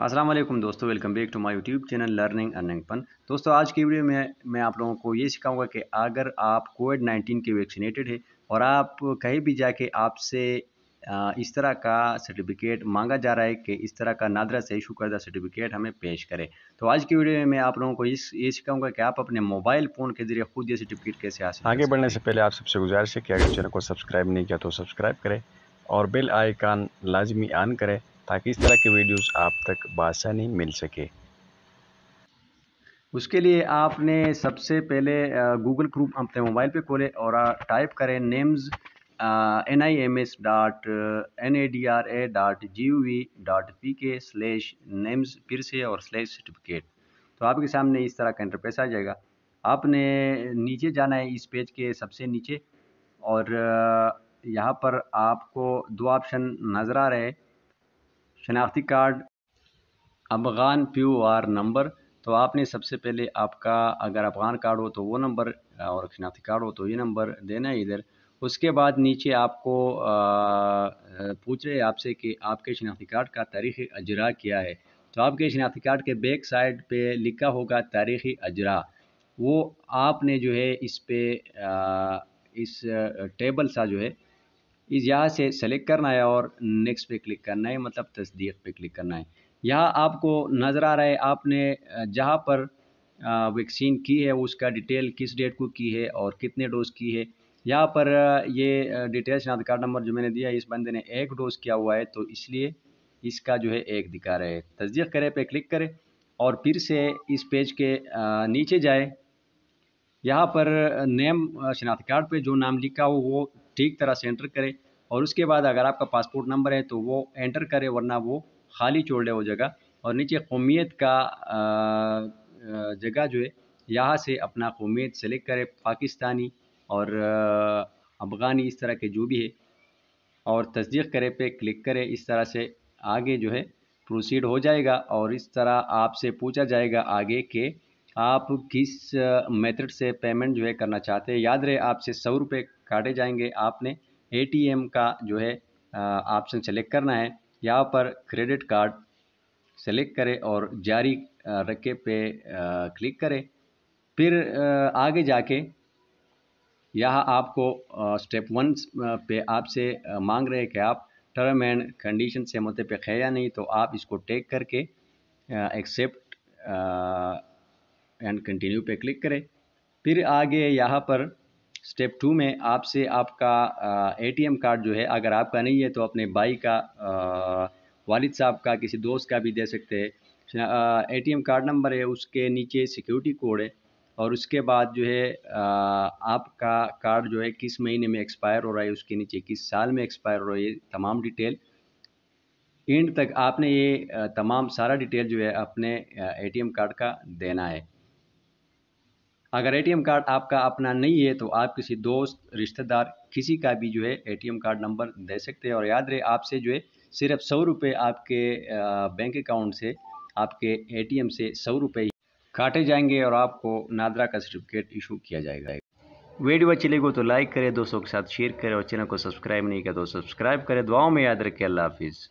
अस्सलाम वालेकुम दोस्तों welcome back to my YouTube channel learning earning पन दोस्तों आज की वीडियो में मैं आप लोगों को ये सिखाऊंगा कि अगर आप कोविड नाइन्टीन के वैक्सीनेटेड है और आप कहीं भी जाके आपसे इस तरह का सर्टिफिकेट मांगा जा रहा है कि इस तरह का नादरा से इशू करदा सर्टिफिकेट हमें पेश करें तो आज की वीडियो में मैं आप लोगों को इस ये सिखाऊंगा कि आप अपने मोबाइल फ़ोन के जरिए खुद ये सर्टिफिकेट कैसे हासिल आगे बढ़ने से पहले आप सबसे गुजारिश है कि अगर चैनल को सब्सक्राइब नहीं किया तो सब्सक्राइब करें और बिल आइकान लाजमी ऑन करें ताकि इस तरह के वीडियोस आप तक बासानी मिल सके उसके लिए आपने सबसे पहले गूगल क्रूम अपने मोबाइल पे खोले और टाइप करें names N I M S dot N A D R A dot G U V dot P K slash names फिर से और स्लेश सर्टिफिकेट तो आपके सामने इस तरह का इंटरफेस आ जाएगा आपने नीचे जाना है इस पेज के सबसे नीचे और यहाँ पर आपको दो ऑप्शन नज़र आ रहे हैं शनाख्ती card Afghan P R number तो आपने सबसे पहले आपका अगर अफगान कार्ड हो तो वो नंबर और शनाख्ती कार्ड हो तो ये नंबर देना है इधर उसके बाद नीचे आपको पूछ रहे आपसे कि आपके शनाख्ती कार्ड का तारीख़ अजरा क्या है तो आपके शनाख्ती कार्ड के बैक साइड पे लिखा होगा तारीख़ अजरा वो आपने जो है इस पे आ, इस टेबल सा जो है इस यहाँ से सेलेक्ट करना है और नेक्स्ट पे क्लिक करना है मतलब तस्दीक पे क्लिक करना है यहाँ आपको नज़र आ रहा है आपने जहाँ पर वैक्सीन की है उसका डिटेल किस डेट को की है और कितने डोज की है यहाँ पर ये डिटेल शनाथ कार्ड नंबर जो मैंने दिया है इस बंदे ने एक डोज किया हुआ है तो इसलिए इसका जो है एक दिखा रहा है तस्दीक करें पे क्लिक करें और फिर से इस पेज के नीचे जाए यहाँ पर नेम शनाथ कार्ड पे जो नाम लिखा हो वो ठीक तरह से एंटर करें और उसके बाद अगर आपका पासपोर्ट नंबर है तो वो एंटर करें वरना वो खाली छोड़ ले वो जगह और नीचे कौमीत का जगह जो है यहाँ से अपना कौमीत सेलेक्ट करें पाकिस्तानी और अफ़गानी इस तरह के जो भी है और तस्दीक करें पे क्लिक करें इस तरह से आगे जो है प्रोसीड हो जाएगा और इस तरह आपसे पूछा जाएगा आगे के आप किस मेथड से पेमेंट जो है करना चाहते हैं याद रहे आपसे सौ रुपये काटे जाएंगे आपने एटीएम का जो है ऑप्शन सेलेक्ट करना है यहाँ पर क्रेडिट कार्ड सेलेक्ट करें और जारी रखे पे क्लिक करें फिर आगे जाके यहाँ आपको स्टेप वन पे आपसे मांग रहे हैं कि आप टर्म एंड कंडीशन से मुतफ़ है या नहीं तो आप इसको टेक करके एक्सेप्ट एंड कंटिन्यू पे क्लिक करें फिर आगे यहाँ पर स्टेप टू में आपसे आपका एटीएम कार्ड जो है अगर आपका नहीं है तो अपने भाई का वालिद साहब का किसी दोस्त का भी दे सकते हैं एटीएम कार्ड नंबर है उसके नीचे सिक्योरिटी कोड है और उसके बाद जो है आपका कार्ड जो है किस महीने में एक्सपायर हो रहा है उसके नीचे किस साल में एक्सपायर हो रहा है तमाम डिटेल एंड तक आपने ये तमाम सारा डिटेल जो है अपने एटीएम कार्ड का देना है अगर एटीएम कार्ड आपका अपना नहीं है तो आप किसी दोस्त रिश्तेदार किसी का भी जो है एटीएम कार्ड नंबर दे सकते हैं और याद रहे आपसे जो है सिर्फ सौ रुपये आपके बैंक अकाउंट से आपके एटीएम से सौ रुपये काटे जाएंगे और आपको नादरा का सर्टिफिकेट इशू किया जाएगा वीडियो अच्छी लगी हो तो लाइक करें दोस्तों के साथ शेयर करें और चैनल को सब्सक्राइब नहीं किया तो सब्सक्राइब करें दुआओं में याद रखें अल्लाह हाफिज़